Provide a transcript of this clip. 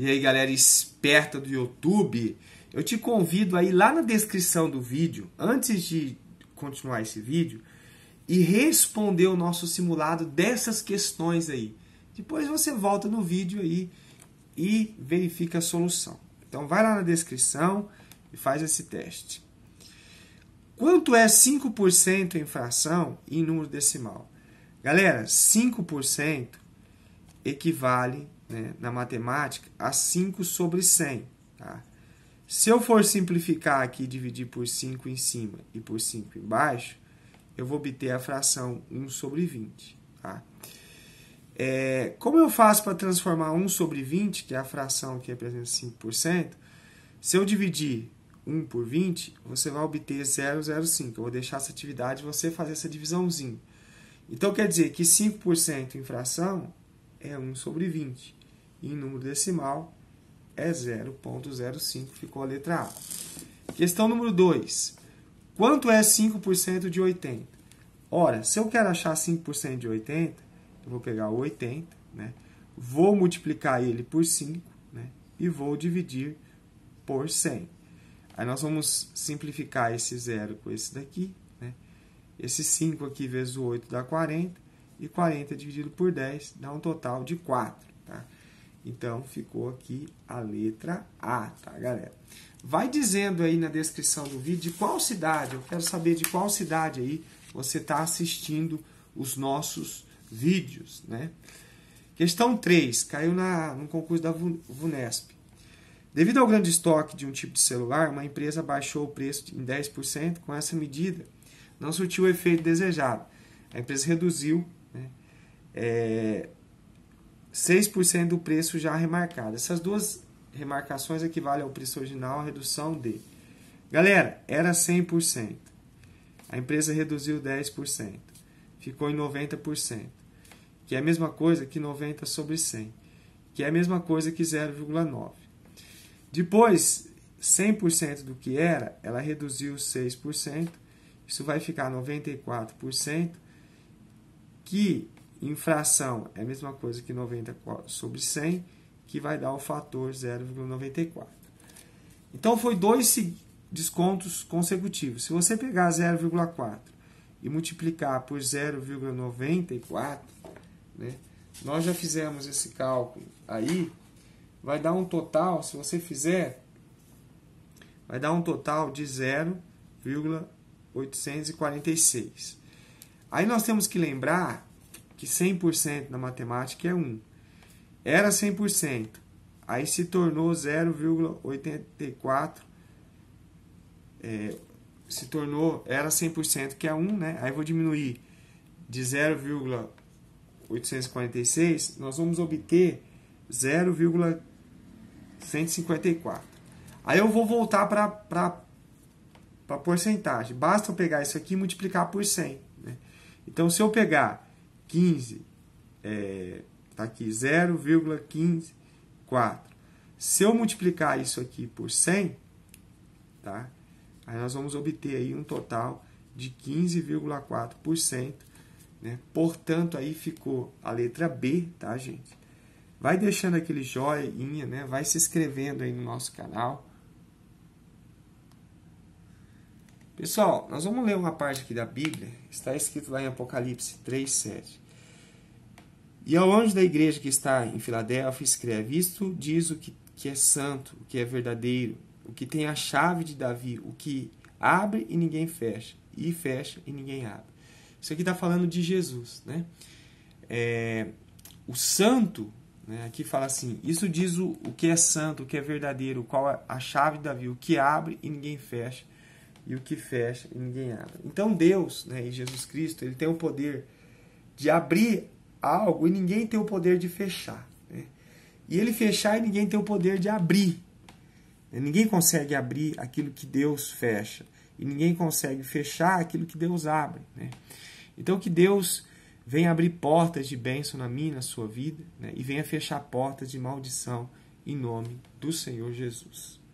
E aí, galera esperta do YouTube, eu te convido aí lá na descrição do vídeo, antes de continuar esse vídeo, e responder o nosso simulado dessas questões aí. Depois você volta no vídeo aí e verifica a solução. Então vai lá na descrição e faz esse teste. Quanto é 5% em fração e em número decimal? Galera, 5% equivale né, na matemática a 5 sobre 100. Tá? Se eu for simplificar aqui e dividir por 5 em cima e por 5 embaixo, eu vou obter a fração 1 sobre 20. Tá? É, como eu faço para transformar 1 sobre 20, que é a fração que representa 5%, se eu dividir 1 por 20, você vai obter 0,05. Eu vou deixar essa atividade você fazer essa divisãozinha. Então quer dizer que 5% em fração é 1 sobre 20 em número decimal é 0,05, ficou a letra A. Questão número 2. Quanto é 5% de 80? Ora, se eu quero achar 5% de 80, eu vou pegar 80, né? vou multiplicar ele por 5 né? e vou dividir por 100. Aí nós vamos simplificar esse zero com esse daqui. Né? Esse 5 aqui vezes o 8 dá 40, e 40 dividido por 10 dá um total de 4. Então ficou aqui a letra A, tá, galera? Vai dizendo aí na descrição do vídeo de qual cidade, eu quero saber de qual cidade aí você está assistindo os nossos vídeos, né? Questão 3, caiu na, no concurso da VUNESP. Devido ao grande estoque de um tipo de celular, uma empresa baixou o preço em 10%. Com essa medida, não surtiu o efeito desejado. A empresa reduziu né, é, 6% do preço já remarcado. Essas duas remarcações equivalem ao preço original, a redução de. Galera, era 100%. A empresa reduziu 10%. Ficou em 90%. Que é a mesma coisa que 90 sobre 100. Que é a mesma coisa que 0,9. Depois, 100% do que era, ela reduziu 6%. Isso vai ficar 94%. Que Infração é a mesma coisa que 90 sobre 100, que vai dar o fator 0,94. Então foi dois descontos consecutivos. Se você pegar 0,4 e multiplicar por 0,94, né, nós já fizemos esse cálculo aí, vai dar um total, se você fizer, vai dar um total de 0,846. Aí nós temos que lembrar que 100% na matemática é 1. Era 100%, aí se tornou 0,84, é, se tornou, era 100% que é 1, né? Aí vou diminuir de 0,846, nós vamos obter 0,154. Aí eu vou voltar para a porcentagem. Basta eu pegar isso aqui e multiplicar por 100. Né? Então, se eu pegar 15, é, tá aqui 0,154. Se eu multiplicar isso aqui por 100, tá? Aí nós vamos obter aí um total de 15,4%, né? Portanto, aí ficou a letra B, tá, gente? Vai deixando aquele joinha, né? Vai se inscrevendo aí no nosso canal. Pessoal, nós vamos ler uma parte aqui da Bíblia, está escrito lá em Apocalipse 7. E ao anjo da igreja que está em Filadélfia escreve: Isto diz o que, que é santo, o que é verdadeiro, o que tem a chave de Davi, o que abre e ninguém fecha, e fecha e ninguém abre. Isso aqui está falando de Jesus, né? É, o santo, né, aqui fala assim: Isso diz o, o que é santo, o que é verdadeiro, qual é a chave de Davi, o que abre e ninguém fecha e o que fecha e ninguém abre. Então Deus, né, e Jesus Cristo, ele tem o poder de abrir algo e ninguém tem o poder de fechar. Né? E ele fechar e ninguém tem o poder de abrir. Né? Ninguém consegue abrir aquilo que Deus fecha e ninguém consegue fechar aquilo que Deus abre. Né? Então que Deus venha abrir portas de bênção na minha, na sua vida né? e venha fechar portas de maldição em nome do Senhor Jesus.